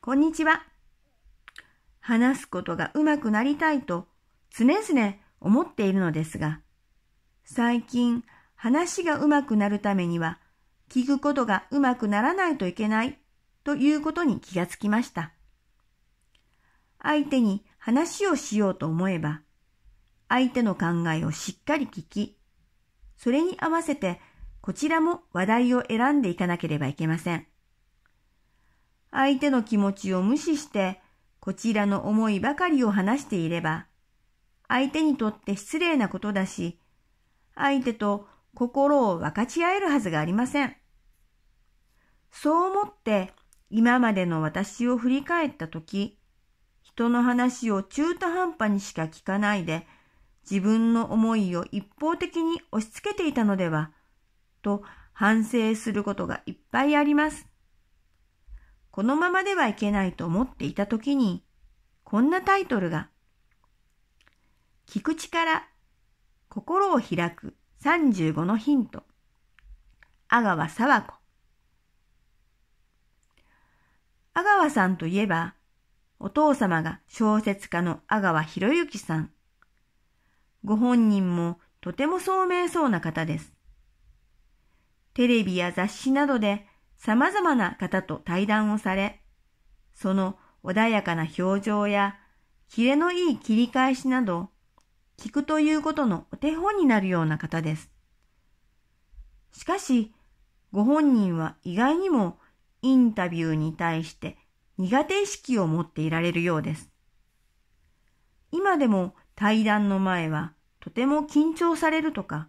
こんにちは。話すことがうまくなりたいと常々思っているのですが、最近話がうまくなるためには聞くことがうまくならないといけないということに気がつきました。相手に話をしようと思えば、相手の考えをしっかり聞き、それに合わせてこちらも話題を選んでいかなければいけません。相手の気持ちを無視して、こちらの思いばかりを話していれば、相手にとって失礼なことだし、相手と心を分かち合えるはずがありません。そう思って今までの私を振り返ったとき、人の話を中途半端にしか聞かないで、自分の思いを一方的に押し付けていたのでは、と反省することがいっぱいあります。このままではいけないと思っていた時に、こんなタイトルが、聞く力、心を開く35のヒント、阿川沢子。阿川さんといえば、お父様が小説家の阿川博之さん。ご本人もとても聡明そうな方です。テレビや雑誌などで様々な方と対談をされ、その穏やかな表情やキレのいい切り返しなど、聞くということのお手本になるような方です。しかし、ご本人は意外にもインタビューに対して苦手意識を持っていられるようです。今でも対談の前はとても緊張されるとか、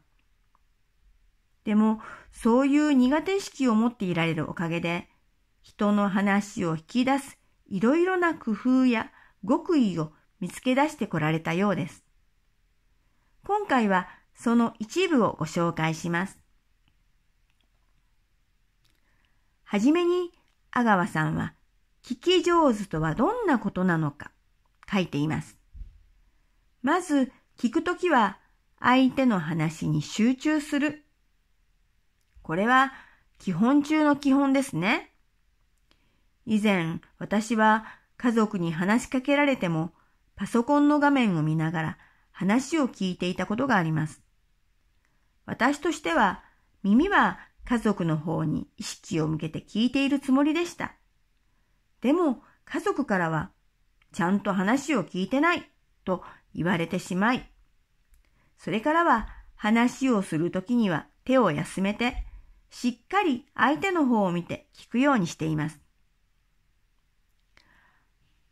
でも、そういう苦手意識を持っていられるおかげで、人の話を引き出すいろいろな工夫や極意を見つけ出してこられたようです。今回はその一部をご紹介します。はじめに阿川さんは聞き上手とはどんなことなのか書いています。まず聞くときは相手の話に集中するこれは基本中の基本ですね。以前、私は家族に話しかけられても、パソコンの画面を見ながら話を聞いていたことがあります。私としては、耳は家族の方に意識を向けて聞いているつもりでした。でも、家族からは、ちゃんと話を聞いてないと言われてしまい、それからは話をするときには手を休めてしっかり相手の方を見て聞くようにしています。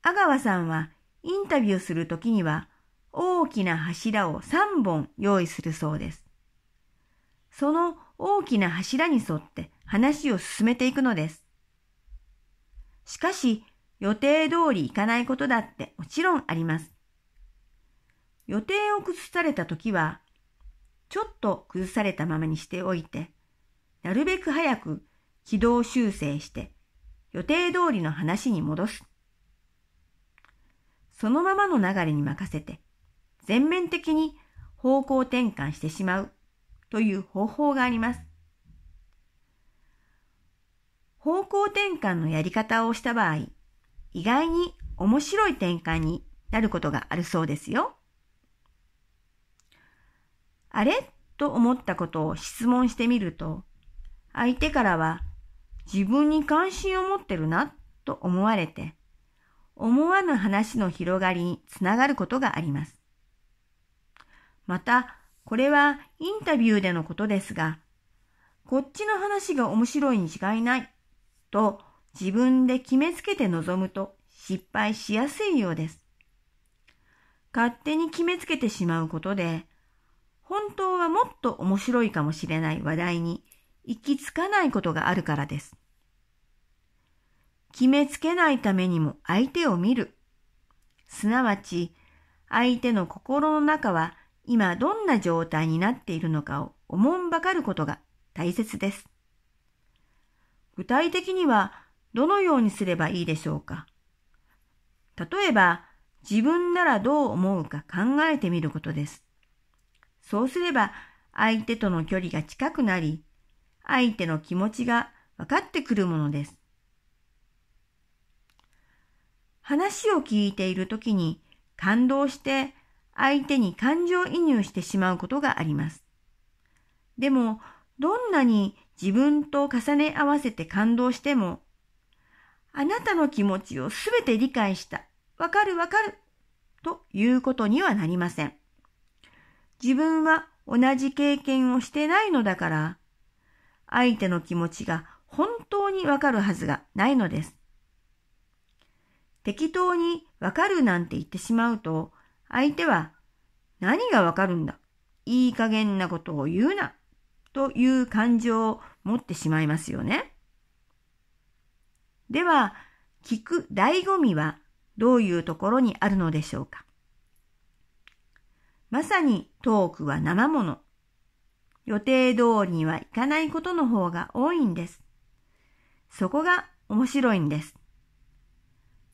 阿川さんはインタビューするときには大きな柱を3本用意するそうです。その大きな柱に沿って話を進めていくのです。しかし予定通りいかないことだってもちろんあります。予定を崩されたときは、ちょっと崩されたままにしておいて、なるべく早く軌道修正して予定通りの話に戻す。そのままの流れに任せて全面的に方向転換してしまうという方法があります。方向転換のやり方をした場合、意外に面白い転換になることがあるそうですよ。あれと思ったことを質問してみると、相手からは自分に関心を持ってるなと思われて、思わぬ話の広がりにつながることがあります。また、これはインタビューでのことですが、こっちの話が面白いに違いないと自分で決めつけて臨むと失敗しやすいようです。勝手に決めつけてしまうことで、本当はもっと面白いかもしれない話題に行き着かないことがあるからです。決めつけないためにも相手を見る。すなわち、相手の心の中は今どんな状態になっているのかをおもんばかることが大切です。具体的にはどのようにすればいいでしょうか例えば、自分ならどう思うか考えてみることです。そうすれば、相手との距離が近くなり、相手の気持ちが分かってくるものです。話を聞いているときに感動して相手に感情移入してしまうことがあります。でも、どんなに自分と重ね合わせて感動しても、あなたの気持ちをすべて理解した。わかるわかる。ということにはなりません。自分は同じ経験をしてないのだから、相手の気持ちが本当にわかるはずがないのです。適当にわかるなんて言ってしまうと、相手は何がわかるんだいい加減なことを言うなという感情を持ってしまいますよね。では、聞く醍醐味はどういうところにあるのでしょうかまさにトークは生もの予定通りにはいかないことの方が多いんです。そこが面白いんです。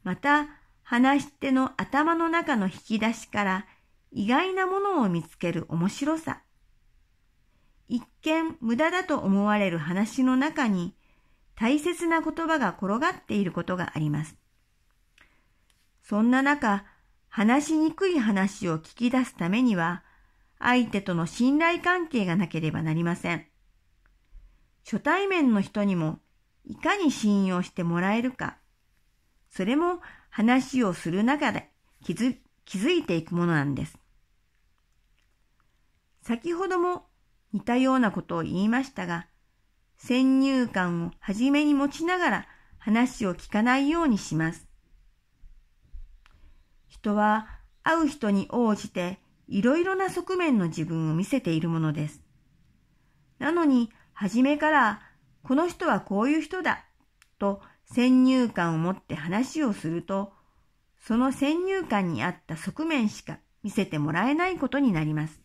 また、話し手の頭の中の引き出しから意外なものを見つける面白さ。一見無駄だと思われる話の中に大切な言葉が転がっていることがあります。そんな中、話しにくい話を聞き出すためには、相手との信頼関係がなければなりません。初対面の人にもいかに信用してもらえるか、それも話をする中で気づ気づいていくものなんです。先ほども似たようなことを言いましたが、先入観を初めに持ちながら話を聞かないようにします。人は会う人に応じていろいろな側面の自分を見せているものです。なのに、初めから、この人はこういう人だ、と先入観を持って話をすると、その先入観にあった側面しか見せてもらえないことになります。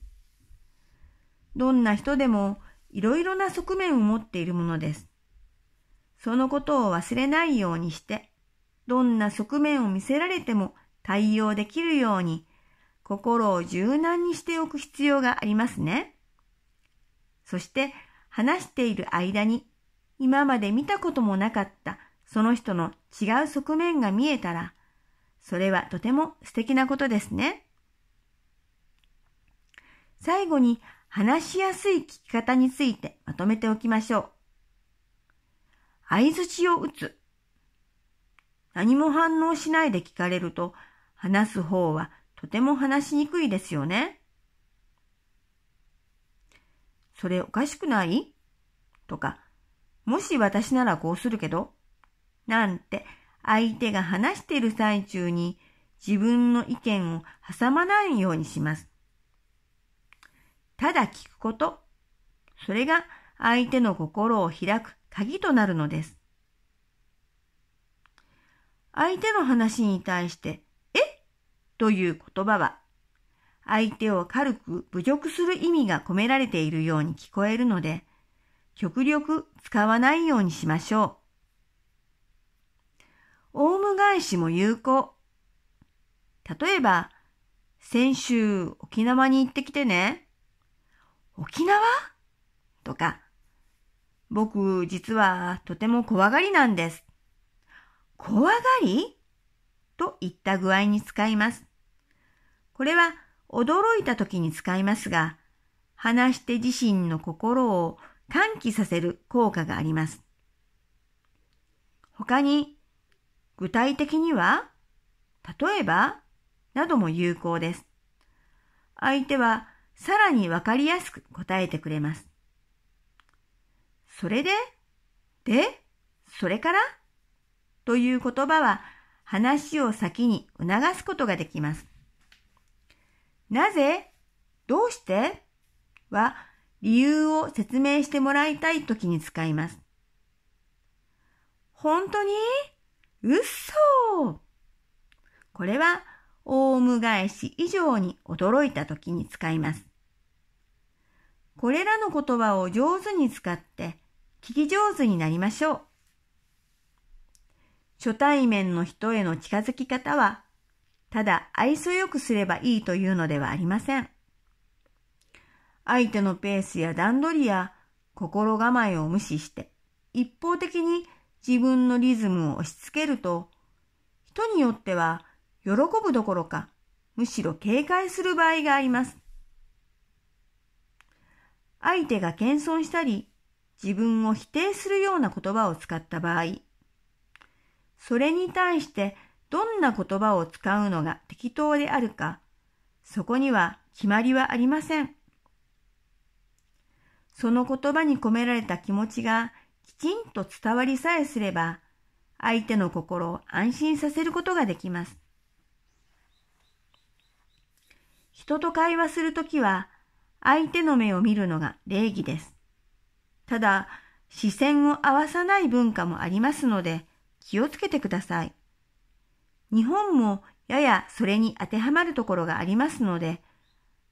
どんな人でもいろいろな側面を持っているものです。そのことを忘れないようにして、どんな側面を見せられても対応できるように心を柔軟にしておく必要がありますね。そして話している間に今まで見たこともなかったその人の違う側面が見えたら、それはとても素敵なことですね。最後に話しやすい聞き方についてまとめておきましょう。相槌を打つ。何も反応しないで聞かれると、話す方はとても話しにくいですよね。それおかしくないとか、もし私ならこうするけど、なんて相手が話している最中に自分の意見を挟まないようにします。ただ聞くこと、それが相手の心を開く鍵となるのです。相手の話に対してという言葉は、相手を軽く侮辱する意味が込められているように聞こえるので、極力使わないようにしましょう。オウム返しも有効。例えば、先週沖縄に行ってきてね。沖縄とか、僕実はとても怖がりなんです。怖がりといった具合に使います。これは驚いた時に使いますが、話して自身の心を喚起させる効果があります。他に、具体的には、例えば、なども有効です。相手はさらにわかりやすく答えてくれます。それで、で、それからという言葉は話を先に促すことができます。なぜどうしては理由を説明してもらいたい時に使います。本当に嘘これはオウム返し以上に驚いた時に使います。これらの言葉を上手に使って聞き上手になりましょう。初対面の人への近づき方はただ愛想よくすればいいというのではありません。相手のペースや段取りや心構えを無視して一方的に自分のリズムを押し付けると人によっては喜ぶどころかむしろ警戒する場合があります。相手が謙遜したり自分を否定するような言葉を使った場合それに対してどんな言葉を使うのが適当であるか、そこには決まりはありません。その言葉に込められた気持ちがきちんと伝わりさえすれば、相手の心を安心させることができます。人と会話するときは、相手の目を見るのが礼儀です。ただ、視線を合わさない文化もありますので、気をつけてください。日本もややそれに当てはまるところがありますので、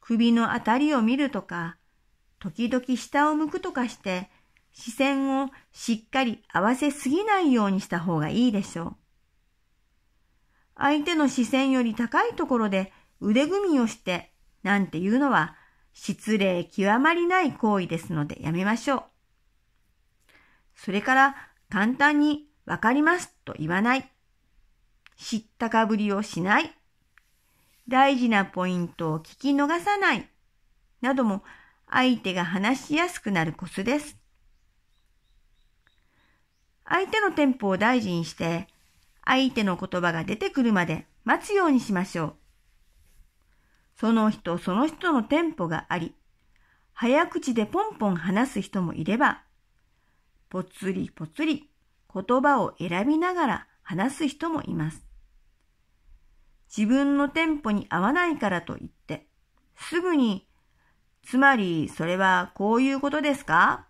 首のあたりを見るとか、時々下を向くとかして、視線をしっかり合わせすぎないようにした方がいいでしょう。相手の視線より高いところで腕組みをしてなんていうのは失礼極まりない行為ですのでやめましょう。それから簡単にわかりますと言わない。知ったかぶりをしない、大事なポイントを聞き逃さない、なども相手が話しやすくなるコツです。相手のテンポを大事にして、相手の言葉が出てくるまで待つようにしましょう。その人その人のテンポがあり、早口でポンポン話す人もいれば、ぽつりぽつり言葉を選びながら話す人もいます。自分のテンポに合わないからと言って、すぐに、つまりそれはこういうことですか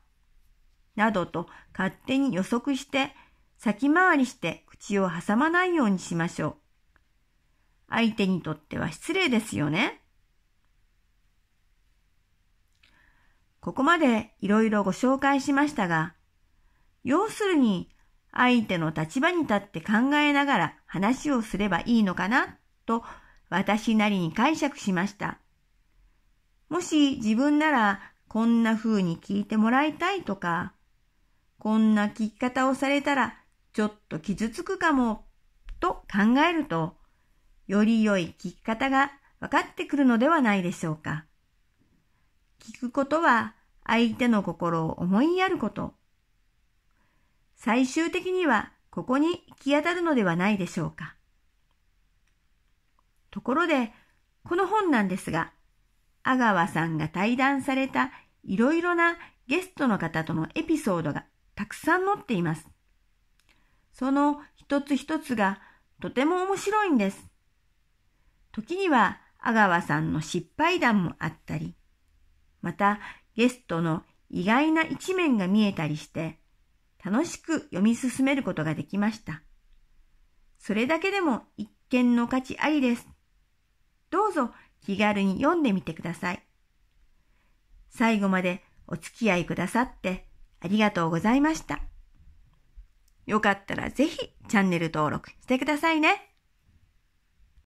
などと勝手に予測して先回りして口を挟まないようにしましょう。相手にとっては失礼ですよね。ここまでいろいろご紹介しましたが、要するに相手の立場に立って考えながら話をすればいいのかなと私なりに解釈しました。もし自分ならこんな風に聞いてもらいたいとか、こんな聞き方をされたらちょっと傷つくかもと考えると、より良い聞き方が分かってくるのではないでしょうか。聞くことは相手の心を思いやること。最終的にはここに行き当たるのではないでしょうか。ところで、この本なんですが、阿川さんが対談されたいろいろなゲストの方とのエピソードがたくさん載っています。その一つ一つがとても面白いんです。時には阿川さんの失敗談もあったり、またゲストの意外な一面が見えたりして、楽しく読み進めることができました。それだけでも一見の価値ありです。どうぞ気軽に読んでみてください。最後までお付き合いくださってありがとうございました。よかったらぜひチャンネル登録してくださいね。